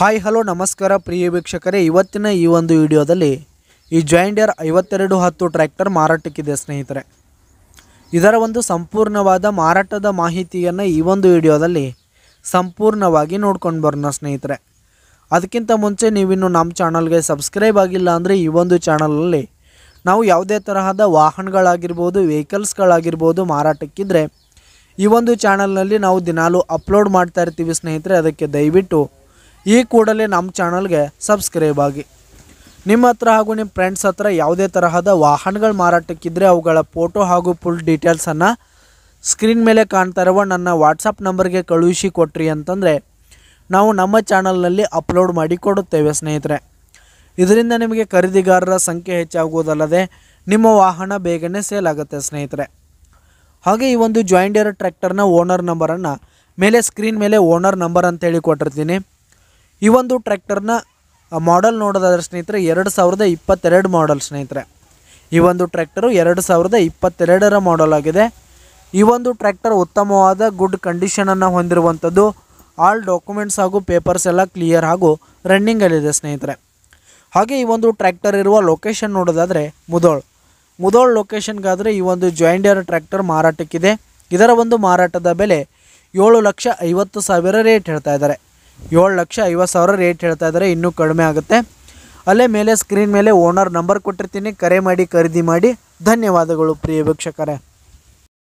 hi hello ನಮಸ್ಕಾರ ಪ್ರಿಯ ವೀಕ್ಷಕರೇ ಇವತ್ತಿನ ಈ ಒಂದು ವಿಡಿಯೋದಲ್ಲಿ ಈ ಜಾಯಿಂಡಿಯರ್ ಐವತ್ತೆರಡು ಹತ್ತು ಟ್ರ್ಯಾಕ್ಟರ್ ಮಾರಾಟಕ್ಕಿದೆ ಸ್ನೇಹಿತರೆ ಇದರ ಒಂದು ಸಂಪೂರ್ಣವಾದ ಮಾರಾಟದ ಮಾಹಿತಿಯನ್ನು ಈ ಒಂದು ವಿಡಿಯೋದಲ್ಲಿ ಸಂಪೂರ್ಣವಾಗಿ ನೋಡ್ಕೊಂಡು ಬರೋಣ ಸ್ನೇಹಿತರೆ ಅದಕ್ಕಿಂತ ಮುಂಚೆ ನೀವಿನ್ನು ನಮ್ಮ ಚಾನಲ್ಗೆ ಸಬ್ಸ್ಕ್ರೈಬ್ ಆಗಿಲ್ಲ ಅಂದರೆ ಈ ಒಂದು ಚಾನಲಲ್ಲಿ ನಾವು ಯಾವುದೇ ತರಹದ ವಾಹನಗಳಾಗಿರ್ಬೋದು ವೆಹಿಕಲ್ಸ್ಗಳಾಗಿರ್ಬೋದು ಮಾರಾಟಕ್ಕಿದ್ರೆ ಈ ಒಂದು ಚಾನಲ್ನಲ್ಲಿ ನಾವು ದಿನಾಲೂ ಅಪ್ಲೋಡ್ ಮಾಡ್ತಾ ಇರ್ತೀವಿ ಸ್ನೇಹಿತರೆ ಅದಕ್ಕೆ ದಯವಿಟ್ಟು ಈ ಕೂಡಲೇ ನಮ್ಮ ಚಾನಲ್ಗೆ ಸಬ್ಸ್ಕ್ರೈಬ್ ಆಗಿ ನಿಮ್ಮ ಹತ್ರ ಹಾಗೂ ನಿಮ್ಮ ಫ್ರೆಂಡ್ಸ್ ಹತ್ರ ಯಾವುದೇ ತರಹದ ವಾಹನಗಳು ಮಾರಾಟಕ್ಕಿದ್ದರೆ ಅವುಗಳ ಫೋಟೋ ಹಾಗೂ ಫುಲ್ ಡೀಟೇಲ್ಸನ್ನು ಸ್ಕ್ರೀನ್ ಮೇಲೆ ಕಾಣ್ತಾ ಇರುವ ನನ್ನ ವಾಟ್ಸಪ್ ನಂಬರ್ಗೆ ಕಳುಹಿಸಿ ಕೊಟ್ರಿ ಅಂತಂದರೆ ನಾವು ನಮ್ಮ ಚಾನಲ್ನಲ್ಲಿ ಅಪ್ಲೋಡ್ ಮಾಡಿ ಕೊಡುತ್ತೇವೆ ಸ್ನೇಹಿತರೆ ಇದರಿಂದ ನಿಮಗೆ ಖರೀದಿಗಾರರ ಸಂಖ್ಯೆ ಹೆಚ್ಚಾಗುವುದಲ್ಲದೆ ನಿಮ್ಮ ವಾಹನ ಬೇಗನೆ ಸೇಲ್ ಆಗುತ್ತೆ ಸ್ನೇಹಿತರೆ ಹಾಗೆ ಈ ಒಂದು ಜಾಯಿಂಟ್ ಜಾಯಿಂಡಿಯರ್ ಟ್ರ್ಯಾಕ್ಟರ್ನ ಓನರ್ ನಂಬರನ್ನು ಮೇಲೆ ಸ್ಕ್ರೀನ್ ಮೇಲೆ ಓನರ್ ನಂಬರ್ ಅಂತೇಳಿ ಕೊಟ್ಟಿರ್ತೀನಿ ಈ ಒಂದು ಟ್ರ್ಯಾಕ್ಟರ್ನ ಮಾಡೆಲ್ ನೋಡೋದಾದ್ರೆ ಸ್ನೇಹಿತರೆ ಎರಡು ಸಾವಿರದ ಇಪ್ಪತ್ತೆರಡು ಮಾಡಲ್ ಸ್ನೇಹಿತರೆ ಈ ಒಂದು ಟ್ರ್ಯಾಕ್ಟರು ಎರಡು ಸಾವಿರದ ಇಪ್ಪತ್ತೆರಡರ ಮಾಡಲ್ ಆಗಿದೆ ಈ ಒಂದು ಟ್ರ್ಯಾಕ್ಟರ್ ಉತ್ತಮವಾದ ಗುಡ್ ಕಂಡೀಷನನ್ನು ಹೊಂದಿರುವಂಥದ್ದು ಆಲ್ ಡಾಕ್ಯುಮೆಂಟ್ಸ್ ಹಾಗೂ ಪೇಪರ್ಸ್ ಎಲ್ಲ ಕ್ಲಿಯರ್ ಹಾಗೂ ರನ್ನಿಂಗಲ್ಲಿದೆ ಸ್ನೇಹಿತರೆ ಹಾಗೆ ಈ ಒಂದು ಟ್ರ್ಯಾಕ್ಟರ್ ಇರುವ ಲೊಕೇಶನ್ ನೋಡೋದಾದರೆ ಮುದೋಳ್ ಮುದೋಳ್ ಲೊಕೇಶನ್ಗಾದರೆ ಈ ಒಂದು ಜಾಯಿಂಡಿಯರ್ ಟ್ರ್ಯಾಕ್ಟರ್ ಮಾರಾಟಕ್ಕಿದೆ ಇದರ ಒಂದು ಮಾರಾಟದ ಬೆಲೆ ಏಳು ಲಕ್ಷ ಐವತ್ತು ಸಾವಿರ ರೇಟ್ ಹೇಳ್ತಾ ಇದ್ದಾರೆ ಏಳು ಲಕ್ಷ ಐವತ್ತು ಸಾವಿರ ರೇಟ್ ಹೇಳ್ತಾ ಇದ್ದಾರೆ ಇನ್ನೂ ಕಡಿಮೆ ಆಗುತ್ತೆ ಅಲ್ಲೇ ಮೇಲೆ ಸ್ಕ್ರೀನ್ ಮೇಲೆ ಓನರ್ ನಂಬರ್ ಕೊಟ್ಟಿರ್ತೀನಿ ಕರೆ ಮಾಡಿ ಖರೀದಿ ಮಾಡಿ ಧನ್ಯವಾದಗಳು ಪ್ರಿಯ ವೀಕ್ಷಕರೇ